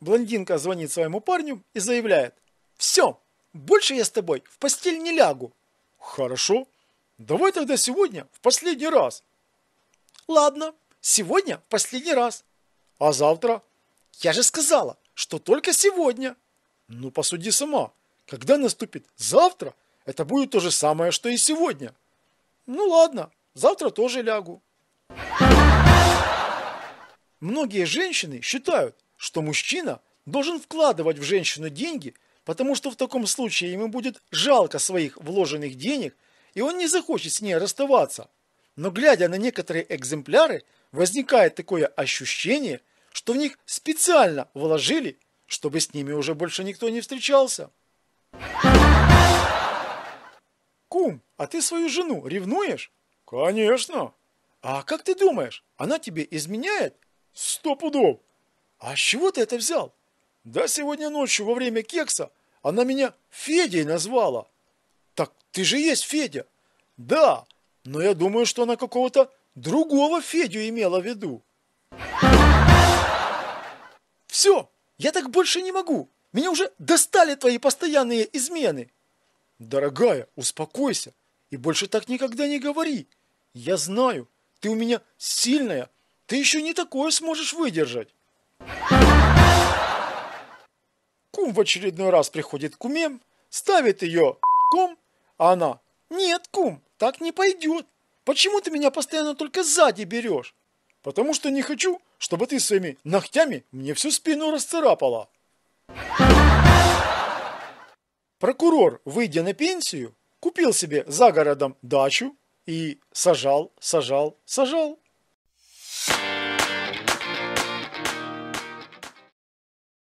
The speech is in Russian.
Блондинка звонит своему парню и заявляет. «Все, больше я с тобой в постель не лягу». «Хорошо. Давай тогда сегодня в последний раз». «Ладно, сегодня в последний раз». «А завтра?» «Я же сказала, что только сегодня». «Ну, посуди сама. Когда наступит завтра, это будет то же самое, что и сегодня». «Ну ладно, завтра тоже лягу». Многие женщины считают, что мужчина должен вкладывать в женщину деньги, потому что в таком случае ему будет жалко своих вложенных денег, и он не захочет с ней расставаться. Но глядя на некоторые экземпляры, возникает такое ощущение, что в них специально вложили, чтобы с ними уже больше никто не встречался. Кум, а ты свою жену ревнуешь? Конечно. А как ты думаешь, она тебе изменяет? Сто пудов. А с чего ты это взял? Да сегодня ночью во время кекса она меня Федей назвала. Так ты же есть Федя. Да, но я думаю, что она какого-то другого Федю имела в виду. Все, я так больше не могу. Меня уже достали твои постоянные измены. Дорогая, успокойся и больше так никогда не говори. Я знаю, ты у меня сильная, ты еще не такое сможешь выдержать. Кум в очередной раз приходит к куме, ставит ее ком, а она «Нет, кум, так не пойдет. Почему ты меня постоянно только сзади берешь?» «Потому что не хочу, чтобы ты своими ногтями мне всю спину расцарапала». Прокурор, выйдя на пенсию, купил себе за городом дачу и сажал, сажал, сажал. Thank you